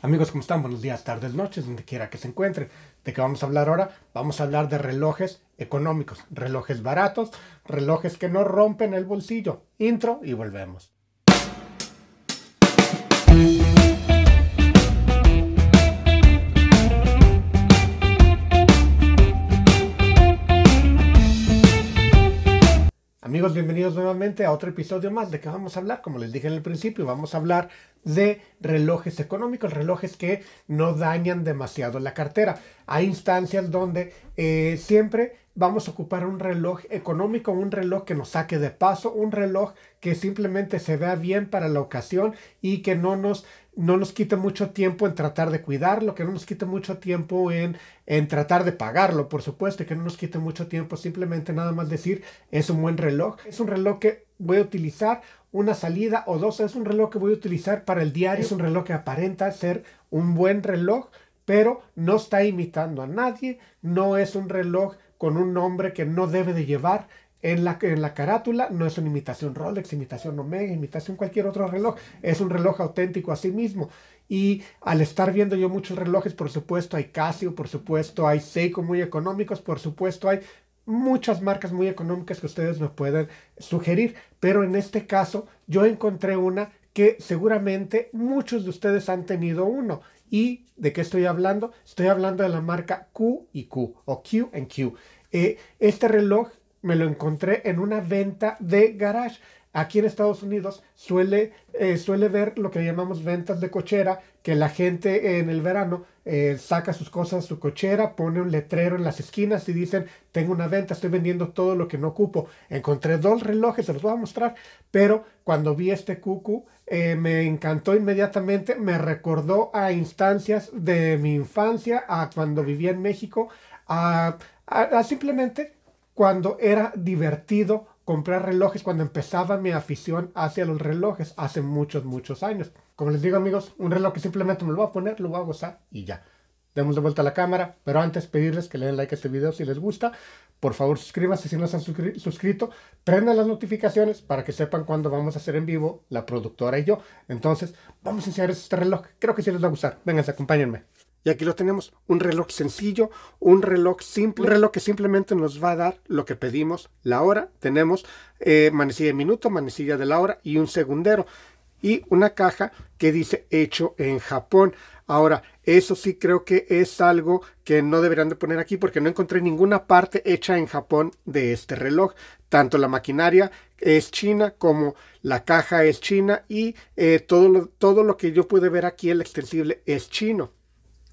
Amigos, ¿cómo están? Buenos días, tardes, noches, donde quiera que se encuentren. ¿De qué vamos a hablar ahora? Vamos a hablar de relojes económicos, relojes baratos, relojes que no rompen el bolsillo. Intro y volvemos. bienvenidos nuevamente a otro episodio más. ¿De que vamos a hablar? Como les dije en el principio, vamos a hablar de relojes económicos, relojes que no dañan demasiado la cartera. Hay instancias donde eh, siempre vamos a ocupar un reloj económico, un reloj que nos saque de paso, un reloj que simplemente se vea bien para la ocasión y que no nos no nos quita mucho tiempo en tratar de cuidarlo, que no nos quita mucho tiempo en, en tratar de pagarlo, por supuesto, que no nos quite mucho tiempo simplemente nada más decir es un buen reloj. Es un reloj que voy a utilizar una salida o dos, es un reloj que voy a utilizar para el diario, es un reloj que aparenta ser un buen reloj, pero no está imitando a nadie, no es un reloj con un nombre que no debe de llevar, en la, en la carátula no es una imitación Rolex, imitación Omega, imitación cualquier otro reloj, es un reloj auténtico a sí mismo. Y al estar viendo yo muchos relojes, por supuesto hay Casio, por supuesto hay Seiko muy económicos, por supuesto hay muchas marcas muy económicas que ustedes nos pueden sugerir, pero en este caso yo encontré una que seguramente muchos de ustedes han tenido uno. ¿Y de qué estoy hablando? Estoy hablando de la marca Q y Q o Q eh, este reloj me lo encontré en una venta de garage. Aquí en Estados Unidos suele, eh, suele ver lo que llamamos ventas de cochera, que la gente en el verano eh, saca sus cosas su cochera, pone un letrero en las esquinas y dicen, tengo una venta, estoy vendiendo todo lo que no ocupo. Encontré dos relojes, se los voy a mostrar, pero cuando vi este cucu eh, me encantó inmediatamente, me recordó a instancias de mi infancia, a cuando vivía en México, a, a simplemente cuando era divertido comprar relojes, cuando empezaba mi afición hacia los relojes hace muchos, muchos años. Como les digo amigos, un reloj que simplemente me lo voy a poner, lo voy a gozar y ya. Demos de vuelta a la cámara, pero antes pedirles que le den like a este video si les gusta. Por favor suscríbanse si no se han suscrito. Prendan las notificaciones para que sepan cuándo vamos a hacer en vivo la productora y yo. Entonces, vamos a enseñarles este reloj. Creo que sí les va a gustar. Vénganse, acompáñenme. Y aquí lo tenemos, un reloj sencillo, un reloj simple, un reloj que simplemente nos va a dar lo que pedimos, la hora. Tenemos eh, manecilla de minuto, manecilla de la hora y un segundero. Y una caja que dice hecho en Japón. Ahora, eso sí creo que es algo que no deberían de poner aquí porque no encontré ninguna parte hecha en Japón de este reloj. Tanto la maquinaria es china como la caja es china y eh, todo, todo lo que yo pude ver aquí, el extensible, es chino.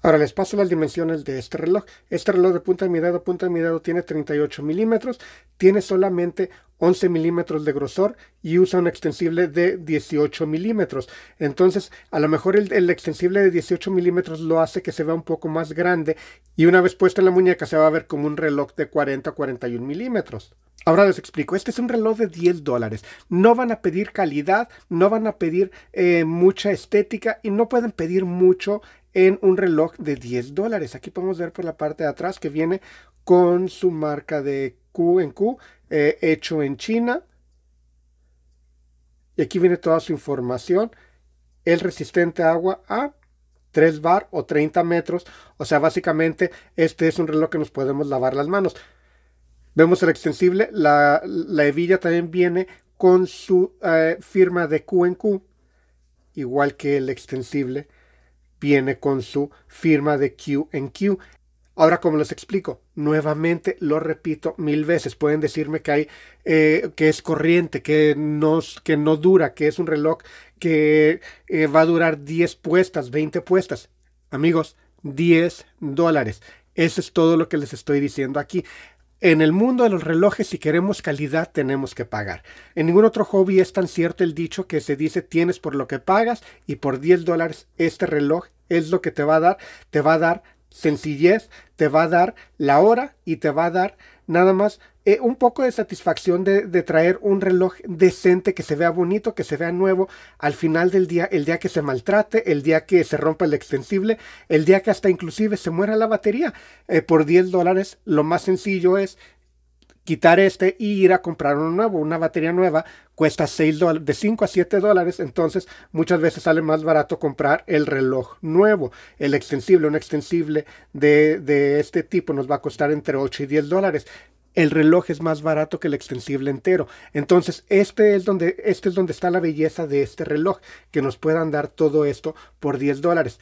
Ahora les paso las dimensiones de este reloj. Este reloj de punta de mi a punta de tiene 38 milímetros, tiene solamente 11 milímetros de grosor y usa un extensible de 18 milímetros. Entonces, a lo mejor el, extensible de 18 milímetros lo hace que se vea un poco más grande y una vez puesto en la muñeca se va a ver como un reloj de 40 a 41 milímetros. Ahora les explico, este es un reloj de 10 dólares. No van a pedir calidad, no van a pedir eh, mucha estética y no pueden pedir mucho en un reloj de 10 dólares. Aquí podemos ver por la parte de atrás que viene con su marca de Q en Q, eh, hecho en China. Y aquí viene toda su información. El resistente a agua a 3 bar o 30 metros. O sea, básicamente este es un reloj que nos podemos lavar las manos. Vemos el extensible. La, la hebilla también viene con su eh, firma de Q en Q. Igual que el extensible viene con su firma de Q en Ahora, como les explico, nuevamente lo repito mil veces. Pueden decirme que hay, eh, que es corriente, que no, que no dura, que es un reloj que eh, va a durar 10 puestas, 20 puestas. Amigos, 10 dólares. Eso es todo lo que les estoy diciendo aquí. En el mundo de los relojes, si queremos calidad, tenemos que pagar. En ningún otro hobby es tan cierto el dicho que se dice tienes por lo que pagas y por 10 dólares este reloj es lo que te va a dar, te va a dar sencillez te va a dar la hora y te va a dar nada más eh, un poco de satisfacción de, traer un reloj decente, que se vea bonito, que se vea nuevo al final del día, el día que se maltrate, el día que se rompa el extensible, el día que hasta inclusive se muera la batería eh, por 10 dólares, lo más sencillo es quitar este y ir a comprar uno nuevo. Una batería nueva cuesta de 5 a 7 dólares, entonces muchas veces sale más barato comprar el reloj nuevo. El extensible, un extensible de, este tipo nos va a costar entre 8 y 10 dólares el reloj es más barato que el extensible entero. Entonces, este es donde, este es donde está la belleza de este reloj, que nos puedan dar todo esto por 10 dólares.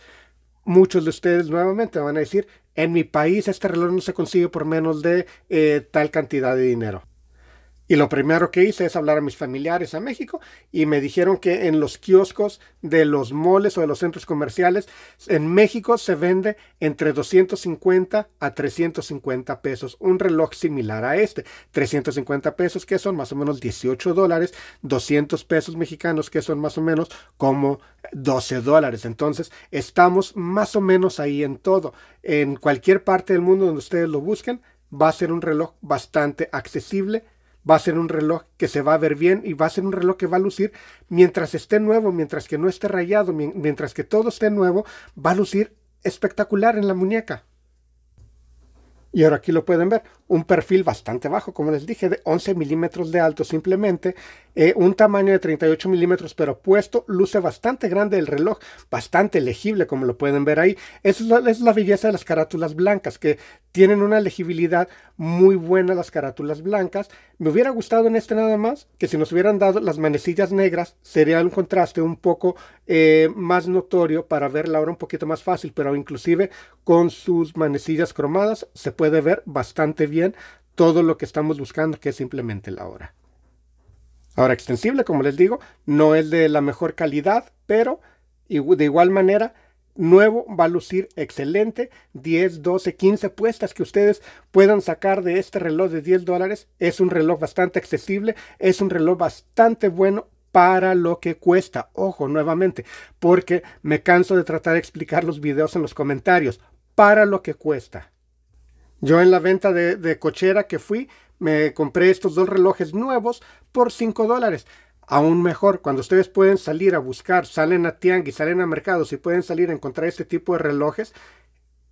Muchos de ustedes nuevamente van a decir, en mi país este reloj no se consigue por menos de eh, tal cantidad de dinero. Y lo primero que hice es hablar a mis familiares a México y me dijeron que en los kioscos de los moles o de los centros comerciales en México se vende entre 250 a 350 pesos un reloj similar a este. 350 pesos que son más o menos 18 dólares, 200 pesos mexicanos que son más o menos como 12 dólares. Entonces estamos más o menos ahí en todo. En cualquier parte del mundo donde ustedes lo busquen va a ser un reloj bastante accesible va a ser un reloj que se va a ver bien y va a ser un reloj que va a lucir mientras esté nuevo, mientras que no esté rayado, mientras que todo esté nuevo, va a lucir espectacular en la muñeca. Y ahora aquí lo pueden ver, un perfil bastante bajo, como les dije, de 11 milímetros de alto simplemente, eh, un tamaño de 38 milímetros, pero puesto, luce bastante grande el reloj, bastante legible, como lo pueden ver ahí. Esa es la, belleza de las carátulas blancas, que tienen una legibilidad muy buena las carátulas blancas. Me hubiera gustado en este nada más que si nos hubieran dado las manecillas negras, sería un contraste un poco eh, más notorio para ver la hora un poquito más fácil, pero inclusive con sus manecillas cromadas se puede ver bastante bien todo lo que estamos buscando, que es simplemente la hora. Ahora, extensible, como les digo, no es de la mejor calidad, pero de igual manera, nuevo va a lucir excelente. 10, 12, 15 puestas que ustedes puedan sacar de este reloj de 10 dólares. Es un reloj bastante accesible, es un reloj bastante bueno para lo que cuesta. Ojo, nuevamente, porque me canso de tratar de explicar los videos en los comentarios. Para lo que cuesta. Yo en la venta de, cochera que fui, me compré estos dos relojes nuevos por 5 dólares. Aún mejor, cuando ustedes pueden salir a buscar, salen a tianguis, salen a mercados y pueden salir a encontrar este tipo de relojes,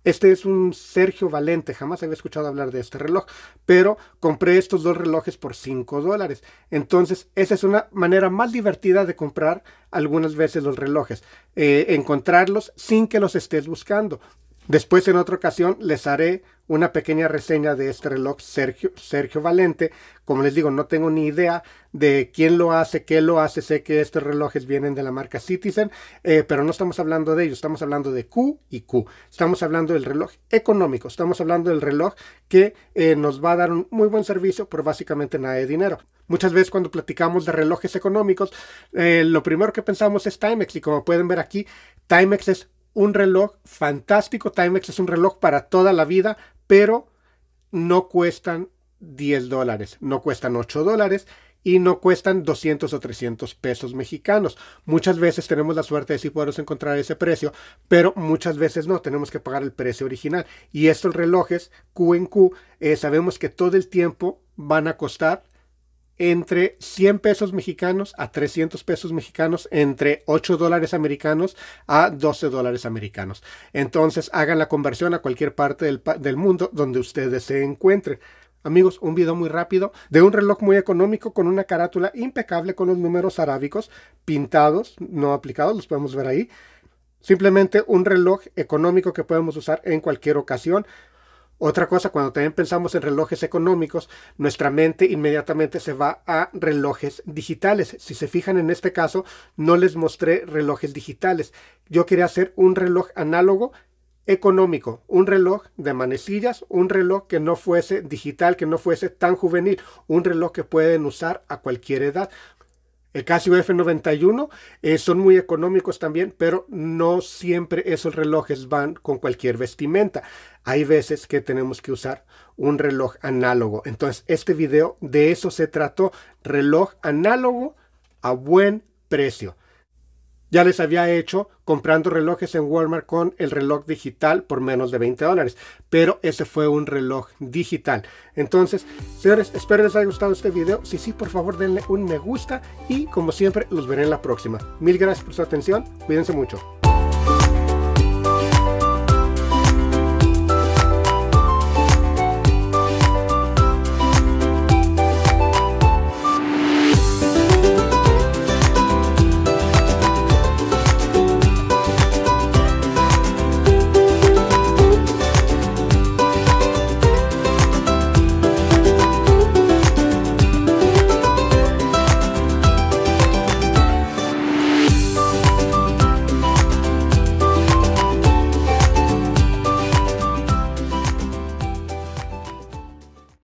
este es un Sergio Valente, jamás había escuchado hablar de este reloj, pero compré estos dos relojes por 5 dólares. Entonces, esa es una manera más divertida de comprar algunas veces los relojes, eh, encontrarlos sin que los estés buscando. Después en otra ocasión les haré una pequeña reseña de este reloj Sergio, Sergio Valente. Como les digo, no tengo ni idea de quién lo hace, qué lo hace. Sé que estos relojes vienen de la marca Citizen, eh, pero no estamos hablando de ellos, estamos hablando de Q y Q. Estamos hablando del reloj económico, estamos hablando del reloj que eh, nos va a dar un muy buen servicio, por básicamente nada de dinero. Muchas veces cuando platicamos de relojes económicos, eh, lo primero que pensamos es Timex y como pueden ver aquí, Timex es un reloj fantástico. Timex es un reloj para toda la vida, pero no cuestan 10 dólares, no cuestan 8 dólares y no cuestan 200 o 300 pesos mexicanos. Muchas veces tenemos la suerte de sí poderos encontrar ese precio, pero muchas veces no, tenemos que pagar el precio original. Y estos relojes Q en Q, eh, sabemos que todo el tiempo van a costar entre 100 pesos mexicanos a 300 pesos mexicanos, entre 8 dólares americanos a 12 dólares americanos. Entonces hagan la conversión a cualquier parte del, mundo donde ustedes se encuentren. Amigos, un video muy rápido de un reloj muy económico con una carátula impecable con los números arábicos pintados, no aplicados, los podemos ver ahí. Simplemente un reloj económico que podemos usar en cualquier ocasión. Otra cosa, cuando también pensamos en relojes económicos, nuestra mente inmediatamente se va a relojes digitales. Si se fijan en este caso, no les mostré relojes digitales. Yo quería hacer un reloj análogo económico, un reloj de manecillas, un reloj que no fuese digital, que no fuese tan juvenil, un reloj que pueden usar a cualquier edad. El Casio F91 son muy económicos también, pero no siempre esos relojes van con cualquier vestimenta. Hay veces que tenemos que usar un reloj análogo. Entonces, este video de eso se trató, reloj análogo a buen precio ya les había hecho comprando relojes en Walmart con el reloj digital por menos de 20 dólares. Pero ese fue un reloj digital. Entonces, señores, espero les haya gustado este video. Si sí, por favor denle un me gusta y como siempre los veré en la próxima. Mil gracias por su atención. Cuídense mucho.